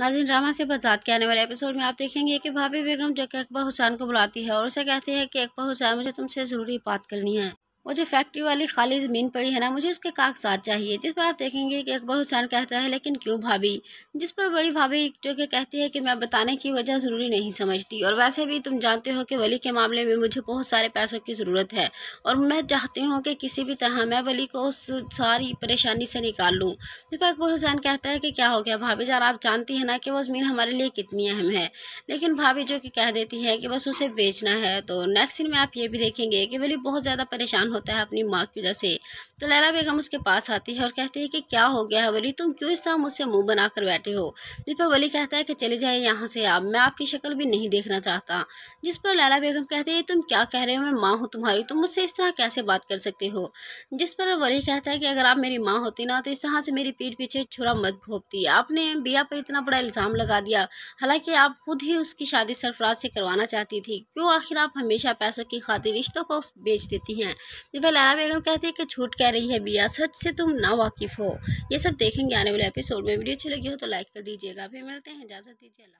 नाजिन drama से बजात के आने वाले एपिसोड में आप देखेंगे कि भाभी बेगम जो कि अकबर हुसैन को बुलाती है और उसे कहती है कि अकबर हुसैन मुझे तुमसे ज़रूरी बात करनी है वो जो फैक्ट्री वाली खाली ज़मीन पड़ी है ना मुझे उसके कागजात चाहिए जिस पर आप देखेंगे कि अकबर हुसैन कहता है लेकिन क्यों भाभी जिस पर बड़ी भाभी जो कि कहती है कि मैं बताने की वजह ज़रूरी नहीं समझती और वैसे भी तुम जानते हो कि वली के मामले में मुझे बहुत सारे पैसों की ज़रूरत है और मैं चाहती हूँ कि किसी भी तरह मैं वली को उस सारी परेशानी से निकाल लूँ जिस तो पर अकबर हुसैन कहता है कि क्या हो गया भाभी जान आप जानती है ना कि वो ज़मीन हमारे लिए कितनी अहम है लेकिन भाभी जो कि कह देती है कि बस उसे बेचना है तो नेक्स्ट दिन में आप ये भी देखेंगे कि वली बहुत ज़्यादा परेशान हो होता है अपनी माँ की वजह से तो लैला बेगम उसके पास आती है और कहती है कि क्या हो गया है वली तुम क्यों इस तरह मुझसे मुंह बनाकर बैठे हो जिस पर वली कहता है कि चले जाए यहाँ से आप मैं आपकी शक्ल भी नहीं देखना चाहता जिस पर लैला बेगम कहते हैं तुम क्या कह रहे हो मैं माँ हूँ तुम्हारी तुम मुझसे इस तरह कैसे बात कर सकते हो जिस पर वली कहता है कि अगर आप मेरी माँ होती ना तो इस तरह से मेरी पीठ पीछे छुरा मत घोपती आपने बिया पर इतना बड़ा इल्ज़ाम लगा दिया हालांकि आप खुद ही उसकी शादी सरफराज से करवाना चाहती थी क्यों आखिर आप हमेशा पैसों की खातिर रिश्तों को बेच देती हैं जब लाला बेगम कहती है कि झूठ कह रही है बिया सच से तुम ना वाकिफ़ हो ये सब देखेंगे आने वाले एपिसोड में वीडियो अच्छी लगी हो तो लाइक कर दीजिएगा फिर मिलते हैं इजाज़त दीजिए